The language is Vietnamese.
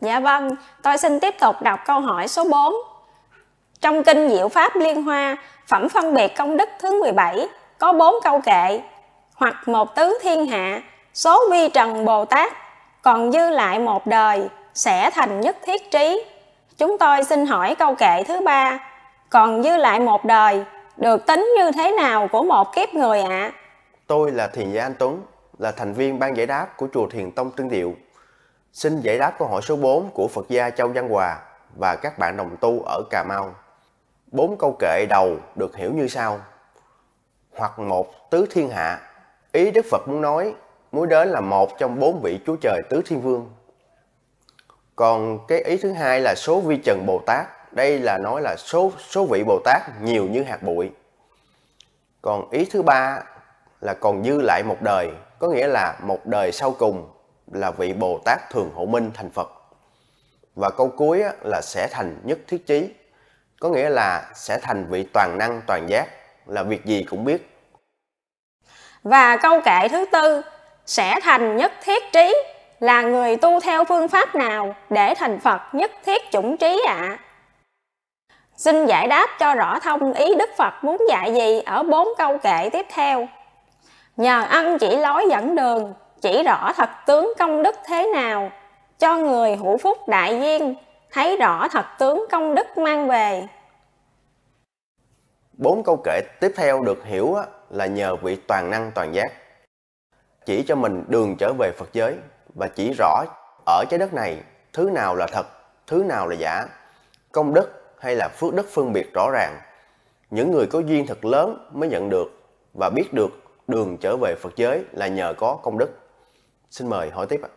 Dạ vâng, tôi xin tiếp tục đọc câu hỏi số 4. Trong kinh Diệu Pháp Liên Hoa, phẩm phân biệt công đức thứ 17 có 4 câu kệ, hoặc một tứ thiên hạ, số vi trần Bồ Tát, còn dư lại một đời, sẽ thành nhất thiết trí. Chúng tôi xin hỏi câu kệ thứ ba, còn dư lại một đời, được tính như thế nào của một kiếp người ạ? À? Tôi là Thiền giả Anh Tuấn, là thành viên ban giải đáp của Chùa Thiền Tông Trương Diệu. Xin giải đáp câu hỏi số 4 của Phật gia Châu Văn Hòa và các bạn đồng tu ở Cà Mau. Bốn câu kệ đầu được hiểu như sau. Hoặc một tứ thiên hạ, ý Đức Phật muốn nói, muốn đến là một trong bốn vị Chúa Trời tứ thiên vương. Còn cái ý thứ hai là số vi trần Bồ Tát, đây là nói là số số vị Bồ Tát nhiều như hạt bụi. Còn ý thứ ba là còn dư lại một đời, có nghĩa là một đời sau cùng là vị Bồ Tát Thường Hộ Minh thành Phật. Và câu cuối là sẽ thành nhất thiết trí, có nghĩa là sẽ thành vị toàn năng toàn giác, là việc gì cũng biết. Và câu kệ thứ tư, sẽ thành nhất thiết trí là người tu theo phương pháp nào để thành Phật nhất thiết chủng trí ạ? À? Xin giải đáp cho rõ thông ý Đức Phật muốn dạy gì ở bốn câu kệ tiếp theo. Nhờ ăn chỉ lối dẫn đường, chỉ rõ thật tướng công đức thế nào cho người hữu phúc đại duyên thấy rõ thật tướng công đức mang về bốn câu kể tiếp theo được hiểu là nhờ vị toàn năng toàn giác chỉ cho mình đường trở về Phật giới và chỉ rõ ở trái đất này thứ nào là thật, thứ nào là giả, công đức hay là phước đức phân biệt rõ ràng. Những người có duyên thật lớn mới nhận được và biết được đường trở về Phật giới là nhờ có công đức. Xin mời hỏi tiếp ạ.